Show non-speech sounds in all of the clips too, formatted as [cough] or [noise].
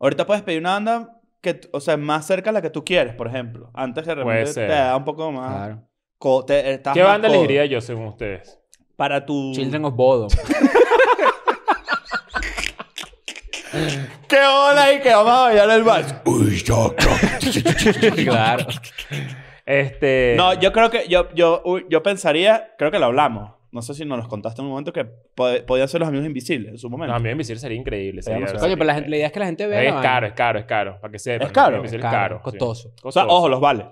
Ahorita puedes pedir una banda que, o sea, más cerca a la que tú quieres, por ejemplo. Antes de repente te da un poco más. Claro. Eh, ¿Qué banda elegiría yo según ustedes? Para tu. Children of Bodom. [laughs] ¡Qué onda! y qué vamos a bailar el vals! Uy, yo, claro. Este. No, yo creo que yo, yo, yo pensaría, creo que lo hablamos no sé si nos los contaste en un momento, que podían ser los amigos invisibles en su momento. Los amigos invisibles sería increíble. Sería, Oye, pero la, gente, idea es que la gente vea. Es, caro, es caro, es caro. Para que sepa. Es caro. Es caro, costoso. O sea, ojo, los vale.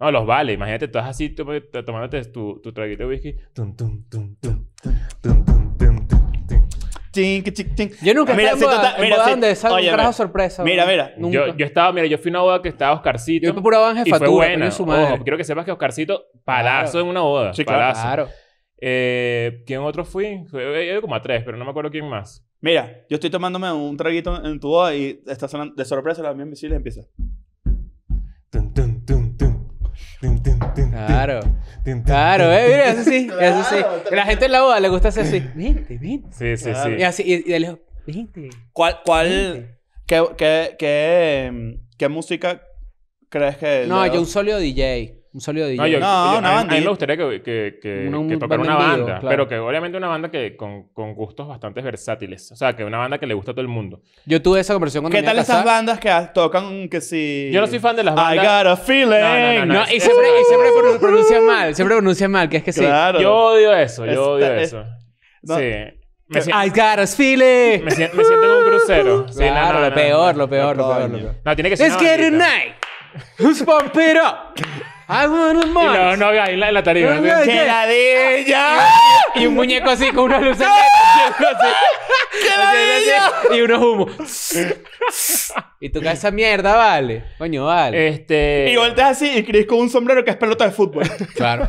No, los vale. Imagínate, tú estás así tú, tomándote tu, tu traguito de whisky. Tum, tum, tum, tum, tum, tum, tum, tum. Yo nunca ah, mira, estado en boda, boda donde salga un carajo sorpresa. Mira, mira. Yo, yo, estaba, mira, yo fui a una boda que estaba Oscarcito. Yo fui pura boda en jefatura. Y fue buena. Su quiero que sepas que Oscarcito, palazo en una boda. Sí, claro. Palazo. Claro. Eh, ¿Quién otro fui? Yo eh, como a tres, pero no me acuerdo quién más. Mira, yo estoy tomándome un traguito en tu boda y está sonando de sorpresa la mismas misiles empieza. Claro. Claro, eh, mira, eso sí, eso sí. La gente en la boda le gusta hacer así. Vente, vente. Sí, sí, sí. Y así, y, y de ¿Cuál, cuál, Qué, qué, qué, qué, música crees que... No, yo un solo DJ un sólido DJ. No, no una banda. A mí me gustaría que, que, una banda, pero que obviamente una banda que con, con, gustos bastante versátiles. O sea, que una banda que le gusta a todo el mundo. Yo tuve esa conversación con ¿Qué tal esas bandas que tocan que si. Yo no soy fan de las bandas. I got a feeling. No, no, y, siempre, y siempre, mal, siempre pronuncian mal, que es que claro. sí. Yo odio eso, yo odio eso. sí. Me I got a feeling. Me siento, un crucero. Sí, claro, lo, peor, lo peor, lo peor, No, tiene que ser. Let's get it night. Who's I un Mars. Y la ahí la, la tarima. de ella! Y un muñeco así con una luz en [laughs] Y unos humos. [laughs] y tu casa mierda, vale. Coño, vale. Este... Y volteas así y crees con un sombrero que es pelota de fútbol. Claro.